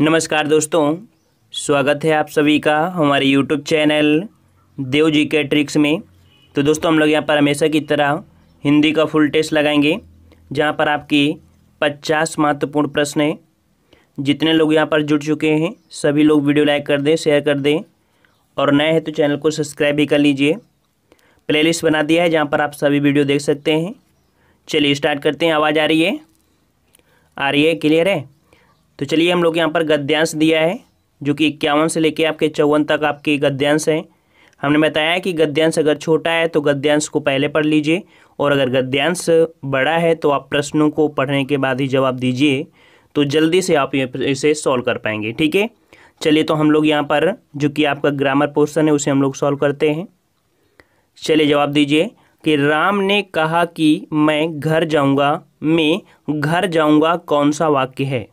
नमस्कार दोस्तों स्वागत है आप सभी का हमारे यूट्यूब चैनल देव जी के ट्रिक्स में तो दोस्तों हम लोग यहाँ पर हमेशा की तरह हिंदी का फुल टेस्ट लगाएंगे जहाँ पर आपकी पचास महत्वपूर्ण प्रश्न हैं जितने लोग यहाँ पर जुड़ चुके हैं सभी लोग वीडियो लाइक कर दें शेयर कर दें और नए हैं तो चैनल को सब्सक्राइब भी कर लीजिए प्ले बना दिया है जहाँ पर आप सभी वीडियो देख सकते हैं चलिए स्टार्ट करते हैं आवाज़ आ रही है आ रही है क्लियर है तो चलिए हम लोग यहाँ पर गद्यांश दिया है जो कि इक्यावन से लेके आपके चौवन तक आपके गद्यांश हैं हमने बताया कि गद्यांश अगर छोटा है तो गद्यांश को पहले पढ़ लीजिए और अगर गद्यांश बड़ा है तो आप प्रश्नों को पढ़ने के बाद ही जवाब दीजिए तो जल्दी से आप इसे सॉल्व कर पाएंगे ठीक है चलिए तो हम लोग यहाँ पर जो कि आपका ग्रामर पोर्सन है उसे हम लोग सॉल्व करते हैं चलिए जवाब दीजिए कि राम ने कहा कि मैं घर जाऊँगा मैं घर जाऊँगा कौन सा वाक्य है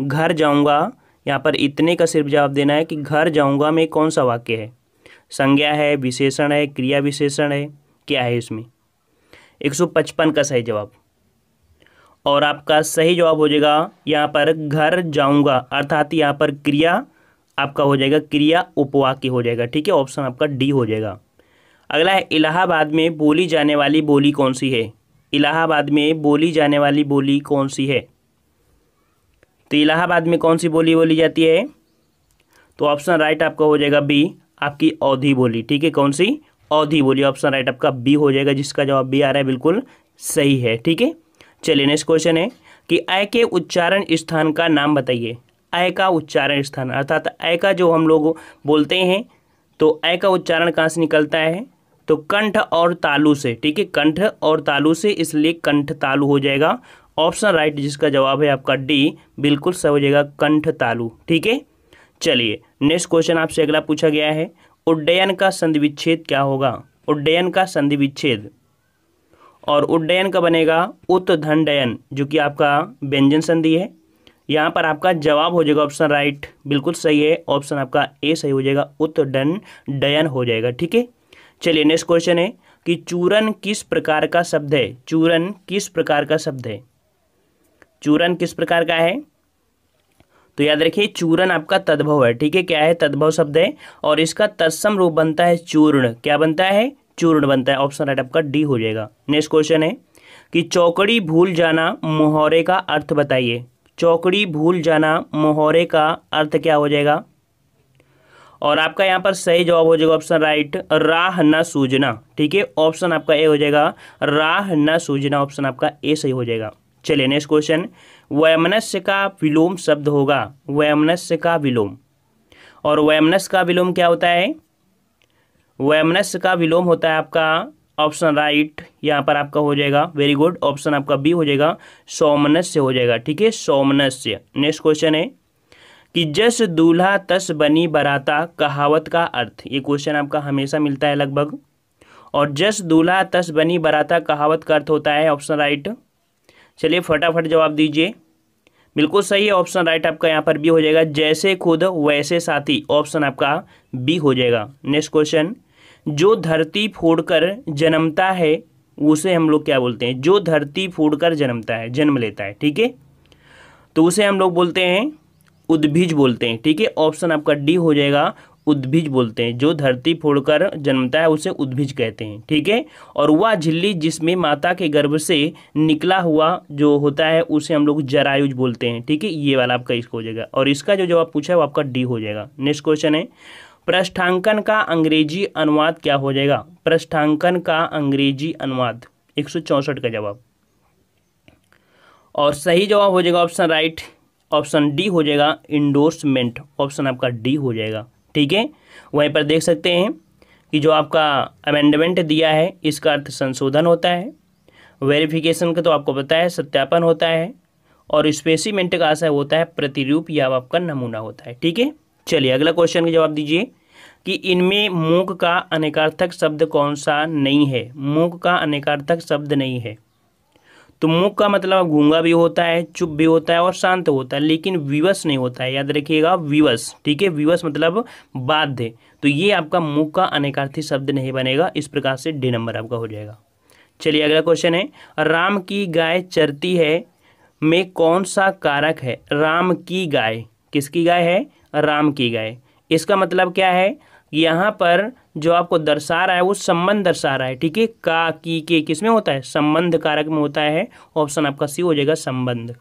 घर जाऊँगा यहाँ पर इतने का सिर्फ जवाब देना है कि घर जाऊँगा में कौन सा वाक्य है संज्ञा है विशेषण है क्रिया विशेषण है क्या है इसमें 155 का सही जवाब और आपका सही जवाब हो जाएगा यहाँ पर घर जाऊँगा अर्थात यहाँ पर क्रिया आपका हो जाएगा क्रिया उपवाक्य हो जाएगा ठीक है ऑप्शन आपका डी हो जाएगा अगला है इलाहाबाद में बोली जाने वाली बोली कौन सी है इलाहाबाद में बोली जाने वाली बोली कौन सी है तो इलाहाबाद में कौन सी बोली बोली जाती है तो ऑप्शन राइट आपका हो जाएगा बी आपकी अवधि बोली ठीक है कौन सी अवधि बोली ऑप्शन राइट आपका बी हो जाएगा जिसका जवाब बी आ रहा है बिल्कुल सही है ठीक है चलिए नेक्स्ट क्वेश्चन है कि अय के उच्चारण स्थान का नाम बताइए अय का उच्चारण स्थान अर्थात अय का जो हम लोग बोलते हैं तो अय का उच्चारण कहाँ से निकलता है तो कंठ और तालु से ठीक है कंठ और तालु से इसलिए कंठ तालु हो जाएगा ऑप्शन राइट जिसका जवाब है आपका डी बिल्कुल सही हो जाएगा कंठ तालु ठीक है चलिए नेक्स्ट क्वेश्चन आपसे अगला पूछा गया है उड्डयन का संधि विच्छेद क्या होगा उड्डयन का संधि विच्छेद और उड्डयन का बनेगा उत्तधनडयन जो कि आपका व्यंजन संधि है यहाँ पर आपका जवाब हो जाएगा ऑप्शन राइट बिल्कुल सही है ऑप्शन आपका ए सही हो जाएगा उत्तडन डयन हो जाएगा ठीक है चलिए नेक्स्ट क्वेश्चन है कि चूरन किस प्रकार का शब्द है चूरन किस प्रकार का शब्द है चूरन किस प्रकार का है तो याद रखिए चूरन आपका तद्भव है ठीक है क्या है तद्भव शब्द है और इसका तत्सम रूप बनता है चूर्ण क्या बनता है चूर्ण बनता है ऑप्शन राइट आपका डी हो जाएगा नेक्स्ट क्वेश्चन है कि चौकड़ी भूल जाना मोहरे का अर्थ बताइए चौकड़ी भूल जाना मोहरे का अर्थ क्या हो जाएगा और आपका यहाँ पर सही जवाब हो जाएगा ऑप्शन राइट राह न सूझना ठीक है ऑप्शन आपका ए हो जाएगा राह न सूझना ऑप्शन आपका ए सही हो जाएगा चलिए नेक्स्ट क्वेश्चन वैमनस्य का विलोम शब्द होगा वैमनस्य का विलोम और वैमनस का विलोम क्या होता है वैमनस्य का विलोम होता है आपका ऑप्शन राइट यहाँ पर आपका हो जाएगा वेरी गुड ऑप्शन आपका बी हो जाएगा सौमनस्य हो जाएगा ठीक है सौमनस्य नेक्स्ट क्वेश्चन है कि जस दूल्हा तस बनी बराता कहावत का अर्थ ये क्वेश्चन आपका हमेशा मिलता है लगभग और जस दूल्हा तस बनी बराता कहावत का अर्थ होता है ऑप्शन राइट चलिए फटाफट जवाब दीजिए बिल्कुल सही है ऑप्शन राइट आपका यहाँ पर बी हो जाएगा जैसे खुद वैसे साथी ऑप्शन आपका बी हो जाएगा नेक्स्ट क्वेश्चन जो धरती फोड़कर जन्मता है उसे हम लोग क्या बोलते हैं जो धरती फोड़कर जन्मता है जन्म लेता है ठीक है तो उसे हम लोग बोलते हैं उद्भिज बोलते हैं ठीक है ऑप्शन आपका डी हो जाएगा उद्भिज बोलते हैं जो धरती फोड़कर जन्मता है उसे उद्भिज कहते हैं ठीक है और वह झिल्ली जिसमें माता के गर्भ से निकला हुआ जो होता है उसे हम लोग जरायुज बोलते हैं ठीक है ये वाला आपका इसको हो जाएगा और इसका जो जवाब पूछा है वो आपका डी हो जाएगा नेक्स्ट क्वेश्चन है प्रष्ठांकन का अंग्रेजी अनुवाद क्या हो जाएगा प्रष्ठांकन का अंग्रेजी अनुवाद एक का जवाब और सही जवाब हो जाएगा ऑप्शन राइट ऑप्शन डी हो जाएगा इंडोर्समेंट ऑप्शन आपका डी हो जाएगा ठीक है वहीं पर देख सकते हैं कि जो आपका अमेंडमेंट दिया है इसका अर्थ संशोधन होता है वेरिफिकेशन का तो आपको पता है सत्यापन होता है और स्पेसिमेंट का आशय होता है प्रतिरूप या आपका नमूना होता है ठीक है चलिए अगला क्वेश्चन का जवाब दीजिए कि इनमें मूक का अनेकार्थक शब्द कौन सा नहीं है मूक का अनेकार्थक शब्द नहीं है तो मुख का मतलब गूंगा भी होता है चुप भी होता है और शांत होता है लेकिन विवश नहीं होता है याद रखिएगा विवश ठीक है विवश मतलब बाध्य तो ये आपका मुख का अनेकार्थी शब्द नहीं बनेगा इस प्रकार से डी नंबर आपका हो जाएगा चलिए अगला क्वेश्चन है राम की गाय चरती है में कौन सा कारक है राम की गाय किसकी गाय है राम की गाय इसका मतलब क्या है यहाँ पर जो आपको दर्शा रहा है वो संबंध दर्शा रहा है ठीक है का की के किस में होता है संबंध कारक में होता है ऑप्शन आपका सी हो जाएगा संबंध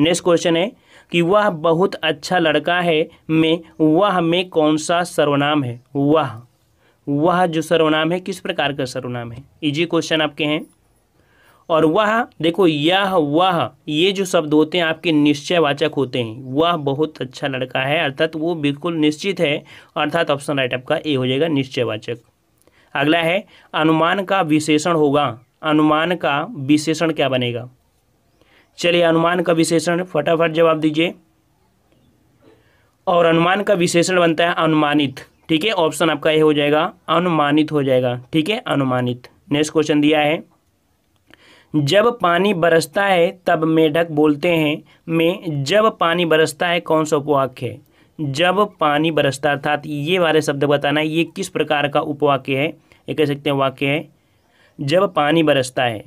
नेक्स्ट क्वेश्चन है कि वह बहुत अच्छा लड़का है में वह में कौन सा सर्वनाम है वह वह जो सर्वनाम है किस प्रकार का सर्वनाम है इजी क्वेश्चन आपके हैं और वह देखो यह वह ये जो शब्द होते हैं आपके निश्चयवाचक होते हैं वह बहुत अच्छा लड़का है अर्थात वो बिल्कुल निश्चित है अर्थात ऑप्शन राइट आपका ए हो जाएगा निश्चयवाचक अगला है अनुमान का विशेषण होगा अनुमान का विशेषण क्या बनेगा चलिए अनुमान का विशेषण फटाफट जवाब दीजिए और अनुमान का विशेषण बनता है अनुमानित ठीक है ऑप्शन आपका ये हो जाएगा अनुमानित हो जाएगा ठीक है अनुमानित नेक्स्ट क्वेश्चन दिया है जब पानी बरसता है तब मेढक बोलते हैं में जब पानी बरसता है कौन सा उपवाक्य है जब पानी बरसता अर्थात ये वाले शब्द बताना है ये किस प्रकार का उपवाक्य है ये कह सकते हैं वाक्य है जब पानी बरसता है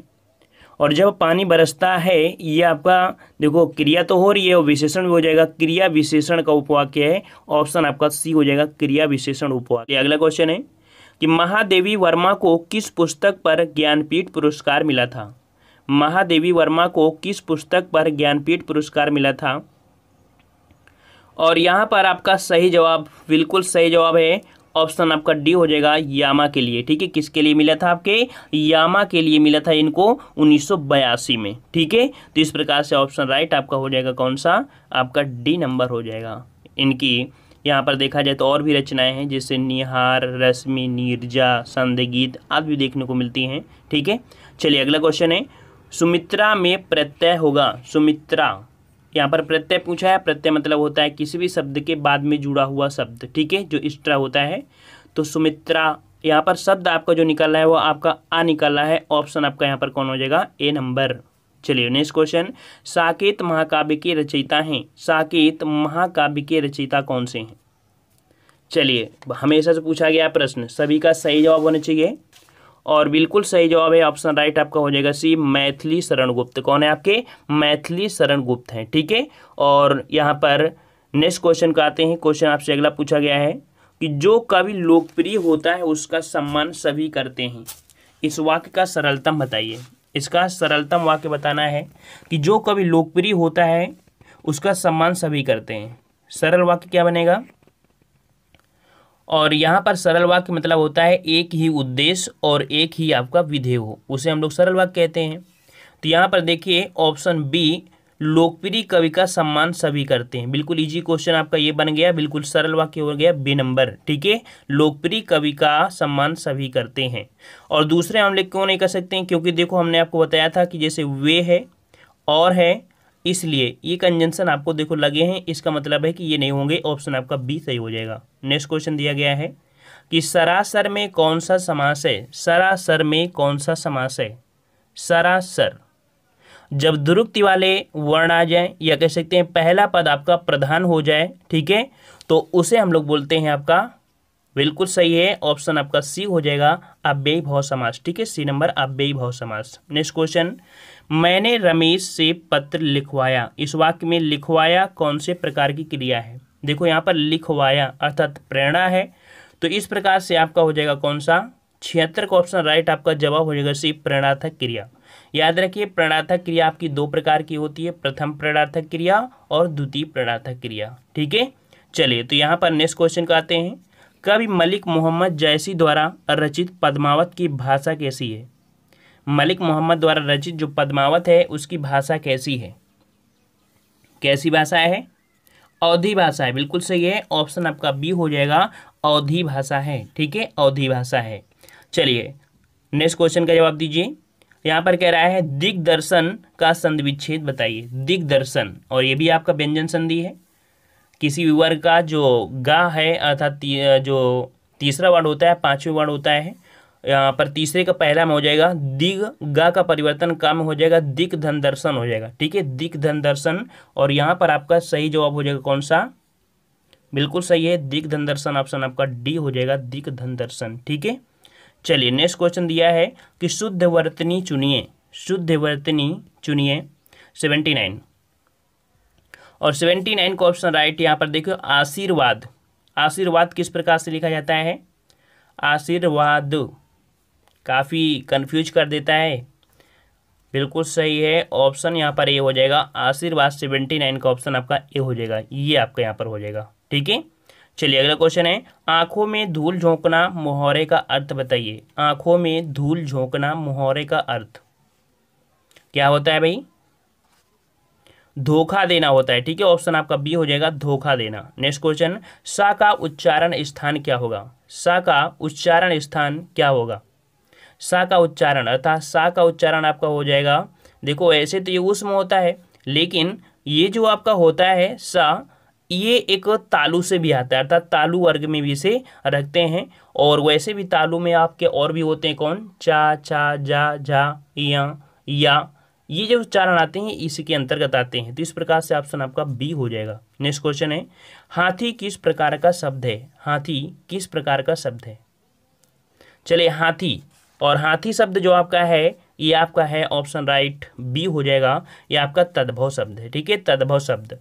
और जब पानी बरसता है ये आपका देखो क्रिया तो हो रही है और विशेषण भी हो जाएगा क्रिया विशेषण का उपवाक्य है ऑप्शन आपका सी हो जाएगा क्रिया विशेषण उपवाक्य अगला क्वेश्चन है कि महादेवी वर्मा को किस पुस्तक पर ज्ञानपीठ पुरस्कार मिला था महादेवी वर्मा को किस पुस्तक पर ज्ञानपीठ पुरस्कार मिला था और यहाँ पर आपका सही जवाब बिल्कुल सही जवाब है ऑप्शन आपका डी हो जाएगा यामा के लिए ठीक है किसके लिए मिला था आपके यामा के लिए मिला था इनको उन्नीस में ठीक है तो इस प्रकार से ऑप्शन राइट आपका हो जाएगा कौन सा आपका डी नंबर हो जाएगा इनकी यहाँ पर देखा जाए तो और भी रचनाएं हैं जैसे निहार रश्मि नीरजा संदगीत आदि भी देखने को मिलती हैं ठीक है चलिए अगला क्वेश्चन है सुमित्रा में प्रत्यय होगा सुमित्रा यहाँ पर प्रत्यय पूछा है प्रत्यय मतलब होता है किसी भी शब्द के बाद में जुड़ा हुआ शब्द ठीक है जो इष्ट्रा होता है तो सुमित्रा यहाँ पर शब्द आपका जो निकल रहा है वो आपका आ निकल रहा है ऑप्शन आपका यहाँ पर कौन हो जाएगा ए नंबर चलिए नेक्स्ट क्वेश्चन साकेत महाकाव्य के रचयिता हैं साकेत महाकाव्य के रचयिता कौन से हैं चलिए हमेशा से पूछा गया प्रश्न सभी का सही जवाब होना चाहिए और बिल्कुल सही जवाब है ऑप्शन राइट आपका हो जाएगा सी मैथिली शरण गुप्त कौन है आपके मैथिली शरण गुप्त हैं ठीक है और यहाँ पर नेक्स्ट क्वेश्चन का आते हैं क्वेश्चन आपसे अगला पूछा गया है कि जो कवि लोकप्रिय होता है उसका सम्मान सभी करते हैं इस वाक्य का सरलतम बताइए इसका सरलतम वाक्य बताना है कि जो कवि लोकप्रिय होता है उसका सम्मान सभी करते हैं सरल वाक्य क्या बनेगा और यहाँ पर सरल वाक्य मतलब होता है एक ही उद्देश्य और एक ही आपका विधेय हो उसे हम लोग सरल वाक्य कहते हैं तो यहाँ पर देखिए ऑप्शन बी लोकप्रिय कवि का सम्मान सभी करते हैं बिल्कुल इजी क्वेश्चन आपका ये बन गया बिल्कुल सरल वाक्य हो गया बी नंबर ठीक है लोकप्रिय कवि का सम्मान सभी करते हैं और दूसरे हम लोग क्यों नहीं कर सकते हैं क्योंकि देखो हमने आपको बताया था कि जैसे वे है और है इसलिए ये कंजेंशन आपको देखो लगे हैं इसका मतलब है कि ये नहीं होंगे ऑप्शन आपका बी सही हो जाएगा नेक्स्ट क्वेश्चन दिया गया है कि सरासर में कौन सा समास है सरासर में कौन सा समास है सरासर जब दुरुक्ति वाले वर्ण आ जाए या कह सकते हैं पहला पद आपका प्रधान हो जाए ठीक है तो उसे हम लोग बोलते हैं आपका बिल्कुल सही है ऑप्शन आपका सी हो जाएगा अब्यय भाव समास ठीक है सी नंबर अब्यय भाव समास नेक्स्ट क्वेश्चन मैंने रमेश से पत्र लिखवाया इस वाक्य में लिखवाया कौन से प्रकार की क्रिया है देखो यहाँ पर लिखवाया अर्थात प्रेरणा है तो इस प्रकार से आपका हो जाएगा कौन सा छिहत्तर का ऑप्शन राइट आपका जवाब हो जाएगा सी प्रेरणार्थक क्रिया याद रखिए प्रेरणार्थक क्रिया आपकी दो प्रकार की होती है प्रथम प्रेरणार्थक क्रिया और द्वितीय प्रेरणार्थक क्रिया ठीक है चलिए तो यहाँ पर नेक्स्ट क्वेश्चन का आते हैं कवि मलिक मोहम्मद जैसी द्वारा रचित पद्मावत की भाषा कैसी है मलिक मोहम्मद द्वारा रचित जो पद्मावत है उसकी भाषा कैसी है कैसी भाषा है अवधि भाषा है बिल्कुल सही है ऑप्शन आपका बी हो जाएगा अवधि भाषा है ठीक है अवधि भाषा है चलिए नेक्स्ट क्वेश्चन का जवाब दीजिए यहाँ पर कह रहा है दिग्दर्शन का संधि विच्छेद बताइए दिग्दर्शन और ये भी आपका व्यंजन संधि है किसी भी वर्ग का जो गा है अर्थात ती, जो तीसरा वर्ड होता है पांचवें वर्ड होता है यहाँ पर तीसरे का पहला में हो जाएगा दिग गा का परिवर्तन काम हो जाएगा दिक धन दर्शन हो जाएगा ठीक है दिक धन दर्शन और यहाँ पर आपका सही जवाब हो जाएगा कौन सा बिल्कुल सही है दिक धन दर्शन ऑप्शन आपका डी हो जाएगा दिक धन दर्शन ठीक है चलिए नेक्स्ट क्वेश्चन दिया है कि शुद्ध वर्तनी चुनिए शुद्ध वर्तनी चुनिए सेवेंटी नाइन और सेवेंटी नाइन का ऑप्शन राइट यहाँ पर देखियो आशीर्वाद आशीर्वाद किस प्रकार से लिखा जाता है आशीर्वाद काफ़ी कंफ्यूज कर देता है बिल्कुल सही है ऑप्शन यहाँ पर ए हो जाएगा आशीर्वाद सेवेंटी नाइन का ऑप्शन आपका ए हो जाएगा ये आपका यहाँ पर हो जाएगा ठीक है चलिए अगला क्वेश्चन है आंखों में धूल झोंकना मुहावरे का अर्थ बताइए आंखों में धूल झोंकना मुहावरे का अर्थ क्या होता है भाई धोखा देना होता है ठीक है ऑप्शन आपका बी हो जाएगा धोखा देना नेक्स्ट क्वेश्चन सा का उच्चारण स्थान क्या होगा सा का उच्चारण स्थान क्या होगा सा का उच्चारण अर्थात सा का उच्चारण आपका हो जाएगा देखो ऐसे तो ये उसमें होता है लेकिन ये जो आपका होता है सा ये एक तालु से भी आता है अर्थात तालु वर्ग में भी इसे रखते हैं और वैसे भी तालु में आपके और भी होते हैं कौन चा चा जा झा या या ये जो उच्चारण आते हैं इसी के अंतर्गत आते हैं तो इस प्रकार से ऑप्शन आपका बी हो जाएगा नेक्स्ट क्वेश्चन है हाथी किस प्रकार का शब्द है हाथी किस प्रकार का शब्द है चलिए हाथी और हाथी शब्द जो आपका है ये आपका है ऑप्शन राइट बी हो जाएगा ये आपका तद्भव शब्द है ठीक है तद्भव शब्द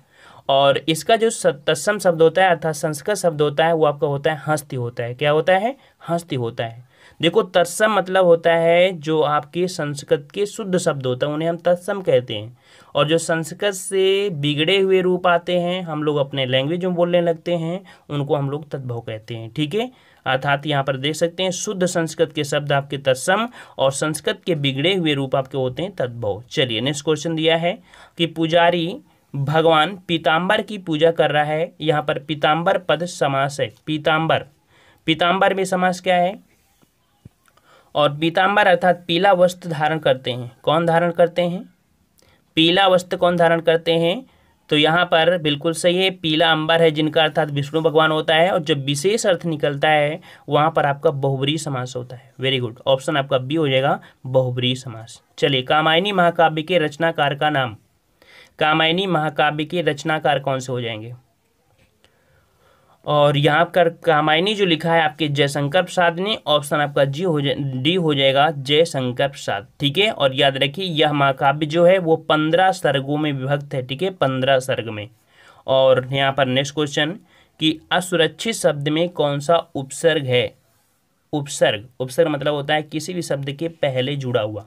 और इसका जो तत्सम शब्द होता है अर्थात संस्कृत शब्द होता है वो आपका होता है हस्ती होता है क्या होता है हस्ती होता है देखो तत्सम मतलब होता है जो आपके संस्कृत के शुद्ध शब्द होता है उन्हें हम तत्सम कहते हैं और जो संस्कृत से बिगड़े हुए रूप आते हैं हम लोग अपने लैंग्वेज में बोलने लगते हैं उनको हम लोग तद्भव कहते हैं ठीक है अर्थात यहाँ पर देख सकते हैं शुद्ध संस्कृत के शब्द आपके तत्सम और संस्कृत के बिगड़े हुए रूप आपके होते हैं तद्भव चलिए नेक्स्ट क्वेश्चन दिया है कि पुजारी भगवान पीताम्बर की पूजा कर रहा है यहाँ पर पीताम्बर पद समास है पीताम्बर पीताम्बर में समास क्या है और पीताम्बर अर्थात पीला वस्त्र धारण करते हैं कौन धारण करते हैं पीला वस्त्र कौन धारण करते हैं तो यहाँ पर बिल्कुल सही है पीला अंबर है जिनका अर्थात विष्णु भगवान होता है और जब विशेष अर्थ निकलता है वहाँ पर आपका बहुबरी समास होता है वेरी गुड ऑप्शन आपका बी हो जाएगा बहुबरी समास चलिए कामायनी महाकाव्य के रचनाकार का नाम कामायनी महाकाव्य के रचनाकार कौन से हो जाएंगे और यहाँ पर कामायनी जो लिखा है आपके जयशंकर प्रसाद ने ऑप्शन आपका जी हो जाए डी हो जाएगा जयशंकर प्रसाद ठीक है और याद रखिए यह महाकाव्य जो है वो पंद्रह सर्गों में विभक्त है ठीक है पंद्रह सर्ग में और यहाँ पर नेक्स्ट क्वेश्चन कि असुरक्षित शब्द में कौन सा उपसर्ग है उपसर्ग उपसर्ग मतलब होता है किसी भी शब्द के पहले जुड़ा हुआ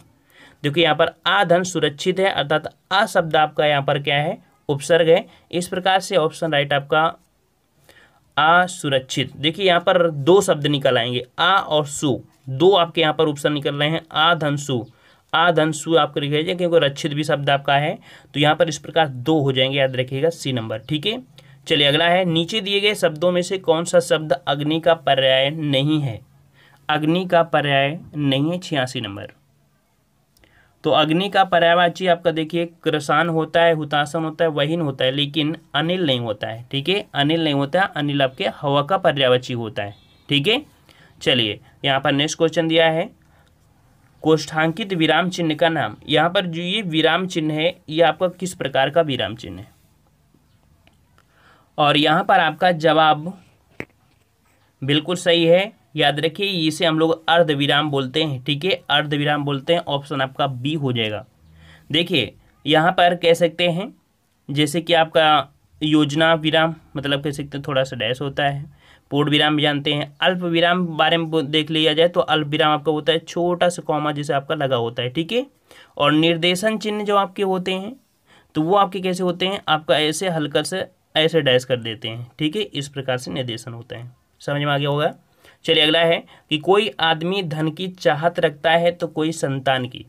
देखिए यहाँ पर आ धन सुरक्षित है अर्थात शब्द आपका यहाँ पर क्या है उपसर्ग है इस प्रकार से ऑप्शन राइट आपका असुरक्षित देखिए यहाँ पर दो शब्द निकल आएंगे आ और सु दो आपके यहाँ पर ऑप्शन निकल रहे हैं आ धन सु आ धन सु आपको लिख क्योंकि रक्षित भी शब्द आपका है तो यहाँ पर इस प्रकार दो हो जाएंगे याद रखिएगा सी नंबर ठीक है चलिए अगला है नीचे दिए गए शब्दों में से कौन सा शब्द अग्नि का पर्याय नहीं है अग्नि का पर्याय नहीं है छियासी नंबर तो अग्नि का पर्यावाची आपका देखिए क्रसान होता है हुतासन होता है वहीन होता है लेकिन अनिल नहीं होता है ठीक है अनिल नहीं होता है अनिल आपके हवा का पर्यावाची होता है ठीक है चलिए यहाँ पर नेक्स्ट क्वेश्चन दिया है कोष्ठांकित विराम चिन्ह का नाम यहाँ पर जो ये विराम चिन्ह है ये आपका किस प्रकार का विराम चिन्ह है और यहाँ पर आपका जवाब बिल्कुल सही है याद रखिए इसे हम लोग अर्धविराम बोलते हैं ठीक है अर्धविराम बोलते हैं ऑप्शन आपका बी हो जाएगा देखिए यहाँ पर कह सकते हैं जैसे कि आपका योजना विराम मतलब कह सकते हैं थोड़ा सा डैश होता है पूर्ण विराम जानते हैं अल्प विराम बारे में देख लिया जाए तो अल्प विराम आपका होता है छोटा सा कॉमा जैसे आपका लगा होता है ठीक है और निर्देशन चिन्ह जो आपके होते हैं तो वो आपके कैसे होते हैं आपका ऐसे हल्का से ऐसे डैश कर देते हैं ठीक है इस प्रकार से निर्देशन होते हैं समझ में आ गया होगा चलिए अगला है कि कोई आदमी धन की चाहत रखता है तो कोई संतान की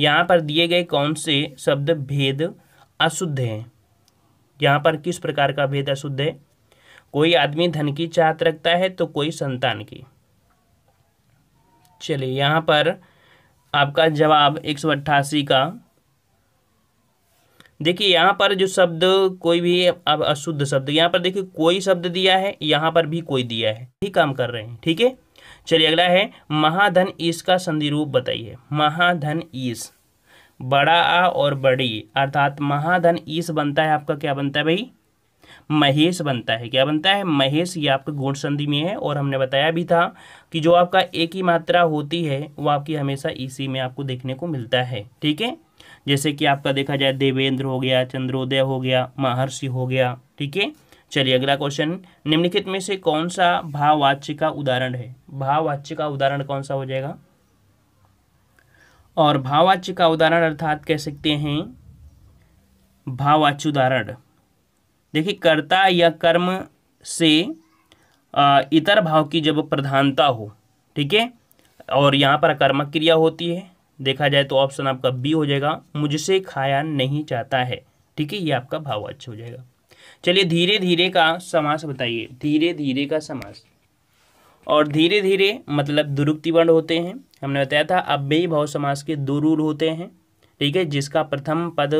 यहाँ पर दिए गए कौन से शब्द भेद अशुद्ध हैं यहाँ पर किस प्रकार का भेद अशुद्ध है कोई आदमी धन की चाहत रखता है तो कोई संतान की चलिए यहाँ पर आपका जवाब एक सौ अट्ठासी का देखिए यहाँ पर जो शब्द कोई भी अब अशुद्ध शब्द यहाँ पर देखिए कोई शब्द दिया है यहाँ पर भी कोई दिया है ही काम कर रहे हैं ठीक है चलिए अगला है महाधन ईस का संधि रूप बताइए महाधन ईस बड़ा आ और बड़ी अर्थात महाधन ईस बनता है आपका क्या बनता है भाई महेश बनता है क्या बनता है महेश ये आपके गुण संधि में है और हमने बताया भी था कि जो आपका एक ही मात्रा होती है वो आपकी हमेशा इसी में आपको देखने को मिलता है ठीक है जैसे कि आपका देखा जाए देवेंद्र हो गया चंद्रोदय हो गया महर्षि हो गया ठीक है चलिए अगला क्वेश्चन निम्नलिखित में से कौन सा भाववाच्य का उदाहरण है भाववाच्य का उदाहरण कौन सा हो जाएगा और भाववाच्य का उदाहरण अर्थात कह सकते हैं भाववाच्य उदाहरण देखिए कर्ता या कर्म से इतर भाव की जब प्रधानता हो ठीक है और यहाँ पर कर्मक क्रिया होती है देखा जाए तो ऑप्शन आपका बी हो जाएगा मुझसे खाया नहीं चाहता है ठीक है ये आपका भाव अच्छा हो जाएगा चलिए धीरे धीरे का समास बताइए धीरे धीरे का समास और धीरे धीरे मतलब दुरुक्ति वर्ण होते हैं हमने बताया था अब अव्ययी भाव समास के दो रूल होते हैं ठीक है जिसका प्रथम पद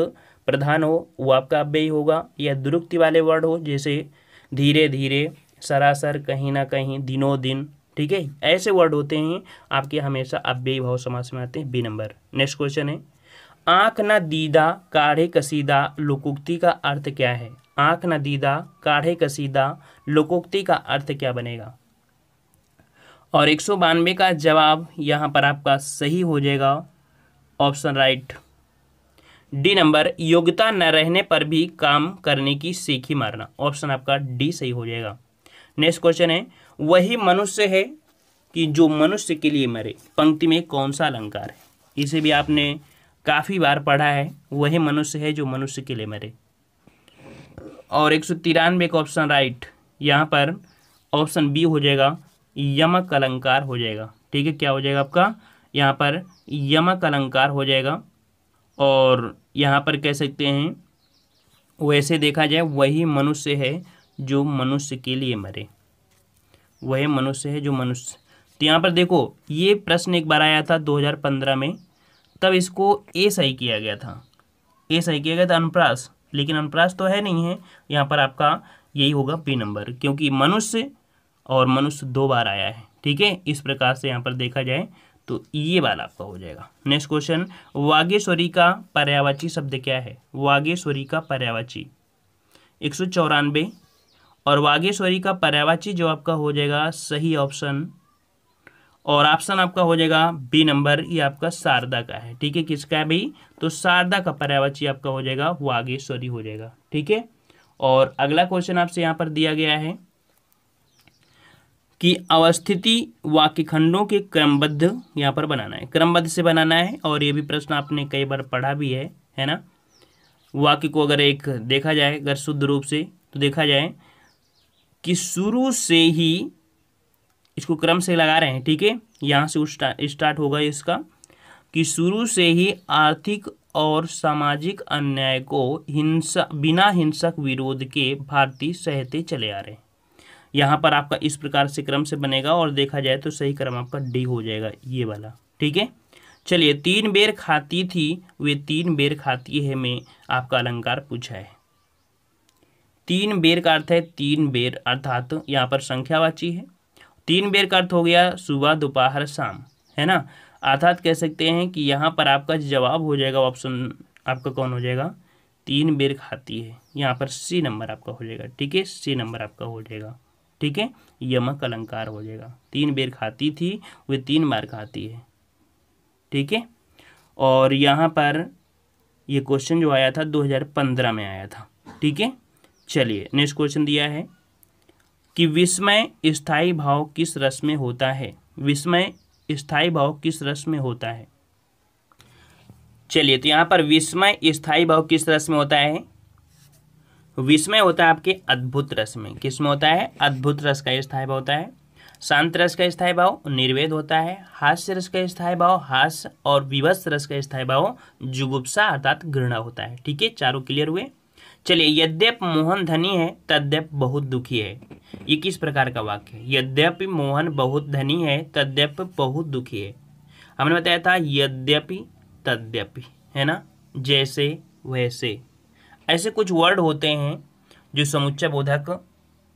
प्रधान हो वो आपका अव्ययी होगा या दुरुक्ति वाले वर्ड हो जैसे धीरे धीरे सरासर कहीं ना कहीं दिनों दिन ठीक है ऐसे वर्ड होते हैं आपके हमेशा अव्यय भाव समाज में आते हैं बी नंबर नेक्स्ट क्वेश्चन है आंख ना दीदा काढ़े कसीदा लोकोक्ति का अर्थ क्या है आंख ना दीदा काढ़े कसीदा लोकोक्ति का अर्थ क्या बनेगा और एक सौ बानवे का जवाब यहाँ पर आपका सही हो जाएगा ऑप्शन राइट डी नंबर योग्यता न रहने पर भी काम करने की सीखी मारना ऑप्शन आपका डी सही हो जाएगा नेक्स्ट क्वेश्चन है वही मनुष्य है कि जो मनुष्य के लिए मरे पंक्ति में कौन सा अलंकार है इसे भी आपने काफ़ी बार पढ़ा है वही मनुष्य है जो मनुष्य के लिए मरे और एक सौ तिरानवे का ऑप्शन राइट यहाँ पर ऑप्शन बी हो जाएगा यमक अलंकार हो जाएगा ठीक है क्या हो जाएगा आपका यहाँ पर यमक अलंकार हो जाएगा और यहाँ पर कह सकते हैं वैसे देखा जाए वही मनुष्य है जो मनुष्य के लिए मरे वह मनुष्य है जो मनुष्य तो यहाँ पर देखो ये प्रश्न एक बार आया था 2015 में तब इसको ए सही किया गया था ए सही किया गया था अनुप्रास लेकिन अनुप्रास तो है नहीं है यहाँ पर आपका यही होगा बी नंबर क्योंकि मनुष्य और मनुष्य दो बार आया है ठीक है इस प्रकार से यहाँ पर देखा जाए तो ये बार आपका हो जाएगा नेक्स्ट क्वेश्चन वागेश्वरी का पर्यावाची शब्द क्या है वागेश्वरी का पर्यावाची एक सौ चौरानवे और वागेश्वरी का पर्यावाची जो आपका हो जाएगा सही ऑप्शन और ऑप्शन आपका हो जाएगा बी नंबर ये आपका शारदा का है ठीक है किसका है भाई तो शारदा का पर्यावाची आपका हो जाएगा वागेश्वरी हो जाएगा ठीक है और अगला क्वेश्चन आपसे यहाँ पर दिया गया है कि अवस्थिति वाक्य खंडों के क्रमबद्ध यहाँ पर बनाना है क्रमबद्ध से बनाना है और ये भी प्रश्न आपने कई बार पढ़ा भी है है ना वाक्य को अगर एक देखा जाए अगर शुद्ध रूप से तो देखा जाए कि शुरू से ही इसको क्रम से लगा रहे हैं ठीक है यहाँ से स्टार्ट होगा इसका कि शुरू से ही आर्थिक और सामाजिक अन्याय को हिंसा बिना हिंसक विरोध के भारतीय सहते चले आ रहे हैं यहाँ पर आपका इस प्रकार से क्रम से बनेगा और देखा जाए तो सही क्रम आपका डी हो जाएगा ये वाला ठीक है चलिए तीन बेर खाती थी वे तीन बेर खाती है मैं आपका अलंकार पूछा है तीन बेर का अर्थ है तीन बेर अर्थात यहाँ पर संख्यावाची है तीन बेर का अर्थ हो गया सुबह दोपहर शाम है ना अर्थात कह सकते हैं कि यहाँ पर आपका जवाब हो जाएगा ऑप्शन आपका कौन हो जाएगा तीन बेर खाती है यहाँ पर सी नंबर आपका हो जाएगा ठीक है सी नंबर आपका हो जाएगा ठीक है यमक अलंकार हो जाएगा तीन बेर खाती थी वे तीन बार खाती है ठीक है और यहाँ पर ये क्वेश्चन जो आया था 2015 में आया था ठीक है चलिए नेक्स्ट क्वेश्चन दिया है कि विस्मय स्थाई भाव किस रस में होता है विस्मय स्थाई भाव किस रस में होता है चलिए तो यहां पर विस्मय स्थाई भाव किस रस में होता है विस्मय होता है आपके अद्भुत रस में किस में होता है अद्भुत रस का स्थायी भाव होता है शांत रस का स्थायी भाव निर्वेद होता है हास्य रस का स्थायी भाव हास्य और विवश रस का स्थायी भाव जुगुप्सा अर्थात घृणा होता है ठीक है चारों क्लियर हुए चलिए यद्यप मोहन धनी है तद्यप बहुत दुखी है ये किस प्रकार का वाक्य है यद्यपि मोहन बहुत धनी है तद्यप बहुत दुखी है हमने बताया था यद्यपि तद्यपि है ना जैसे वैसे ऐसे कुछ वर्ड होते हैं जो समुच्चय बोधक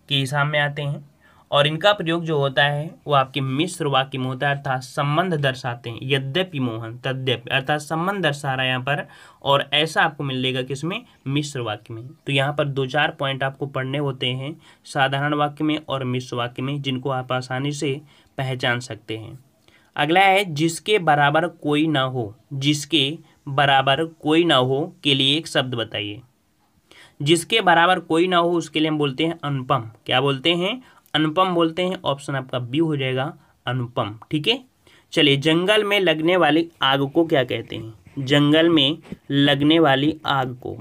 के हिसाब में आते हैं और इनका प्रयोग जो होता है वो आपके मिश्र वाक्य में होता है अर्थात संबंध दर्शाते हैं यद्यपि मोहन तद्यपि अर्थात संबंध दर्शा रहा है यहाँ पर और ऐसा आपको मिलेगा कि इसमें मिश्र वाक्य में तो यहाँ पर दो चार पॉइंट आपको पढ़ने होते हैं साधारण वाक्य में और मिश्र वाक्य में जिनको आप आसानी से पहचान सकते हैं अगला है जिसके बराबर कोई ना हो जिसके बराबर कोई ना हो के लिए एक शब्द बताइए जिसके बराबर कोई ना हो उसके लिए हम बोलते हैं अनुपम क्या बोलते हैं अनुपम बोलते हैं ऑप्शन आपका बी हो जाएगा अनुपम ठीक है चलिए जंगल में लगने वाली आग को क्या कहते हैं जंगल में लगने वाली आग को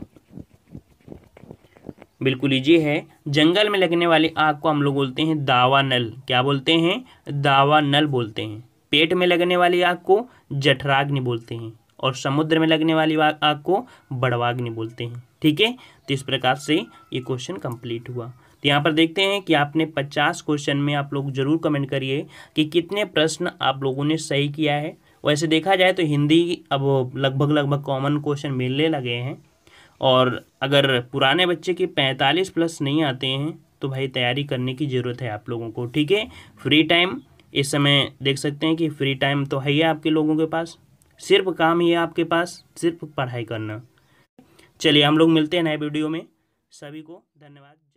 बिल्कुल ये है जंगल में लगने वाली आग को हम लोग बोलते हैं दावा नल क्या बोलते हैं दावा नल बोलते हैं पेट में लगने वाली आग को जठराग्नि बोलते हैं और समुद्र में लगने वाली आग को बड़वाग्नि बोलते हैं ठीक है तो इस प्रकार से ये क्वेश्चन कंप्लीट हुआ तो यहाँ पर देखते हैं कि आपने पचास क्वेश्चन में आप लोग जरूर कमेंट करिए कि कितने प्रश्न आप लोगों ने सही किया है वैसे देखा जाए तो हिंदी अब लगभग लगभग कॉमन क्वेश्चन मिलने लगे हैं और अगर पुराने बच्चे के पैंतालीस प्लस नहीं आते हैं तो भाई तैयारी करने की ज़रूरत है आप लोगों को ठीक है फ्री टाइम इस समय देख सकते हैं कि फ्री टाइम तो है ही आपके लोगों के पास सिर्फ काम ही है आपके पास सिर्फ पढ़ाई करना चलिए हम लोग मिलते हैं नए वीडियो में सभी को धन्यवाद